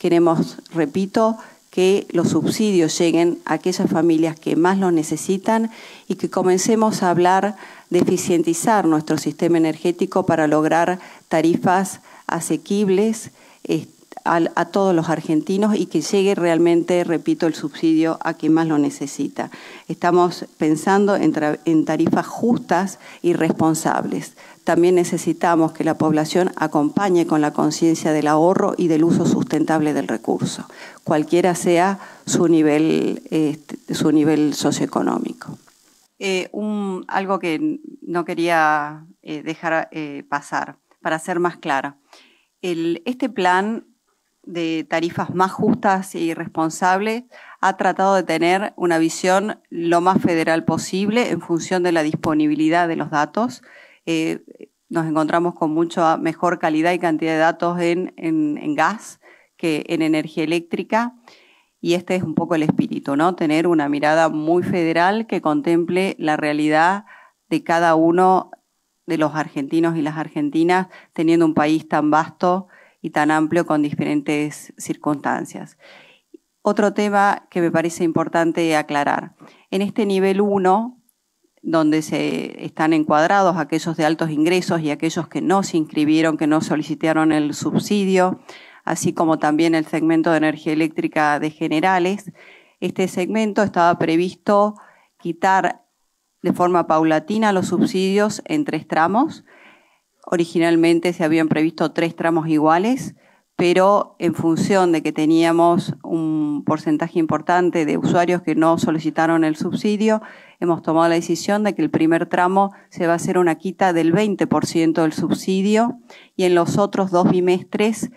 Queremos, repito, que los subsidios lleguen a aquellas familias que más lo necesitan y que comencemos a hablar de eficientizar nuestro sistema energético para lograr tarifas asequibles, este, a, todos los argentinos y que llegue realmente, repito, el subsidio a quien más lo necesita. Estamos pensando en, tarifas justas y responsables. También necesitamos que la población acompañe con la conciencia del ahorro y del uso sustentable del recurso, cualquiera sea su nivel, este, socioeconómico. Eh, algo que no quería eh, dejar eh, pasar, para ser más clara. este plan de tarifas más justas y responsables, ha tratado de tener una visión lo más federal posible en función de la disponibilidad de los datos. Eh, nos encontramos con mucha mejor calidad y cantidad de datos en, gas que en energía eléctrica. Y este es un poco el espíritu, ¿no? Tener una mirada muy federal que contemple la realidad de cada uno de los argentinos y las argentinas, teniendo un país tan vasto y tan amplio con diferentes circunstancias. Otro tema que me parece importante aclarar. En este nivel 1, donde se están encuadrados aquellos de altos ingresos y aquellos que no se inscribieron, que no solicitaron el subsidio, así como también el segmento de energía eléctrica de generales. Este segmento estaba previsto quitar de forma paulatina los subsidios en tres tramos Originalmente se habían previsto tres tramos iguales, pero en función de que teníamos un porcentaje importante de usuarios que no solicitaron el subsidio, hemos tomado la decisión de que el primer tramo se va a hacer una quita del 20% del subsidio y en los otros dos bimestres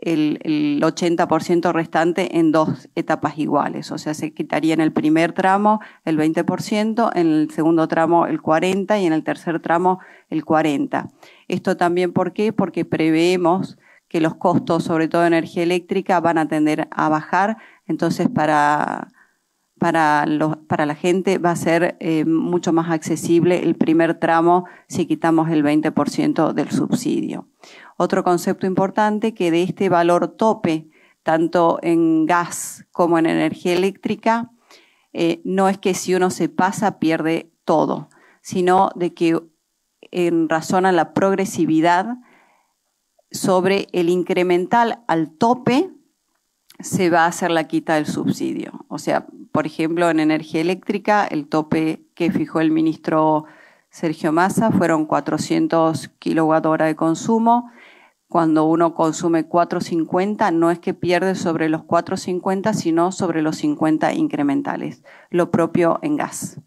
el, 80% restante en dos etapas iguales. O sea, se quitaría en el primer tramo el 20%, en el segundo tramo el 40% y en el tercer tramo el 40%. Esto también, ¿por qué? Porque preveemos que los costos, sobre todo de energía eléctrica, van a tender a bajar. Entonces, para para, para la gente va a ser eh, mucho más accesible el primer tramo si quitamos el 20% del subsidio. Otro concepto importante que de este valor tope, tanto en gas como en energía eléctrica, eh, no es que si uno se pasa pierde todo, sino de que en razón a la progresividad sobre el incremental al tope se va a hacer la quita del subsidio. O sea, por ejemplo, en energía eléctrica, el tope que fijó el ministro Sergio Massa fueron 400 kWh de consumo. Cuando uno consume 450, no es que pierde sobre los 450, sino sobre los 50 incrementales. Lo propio en gas.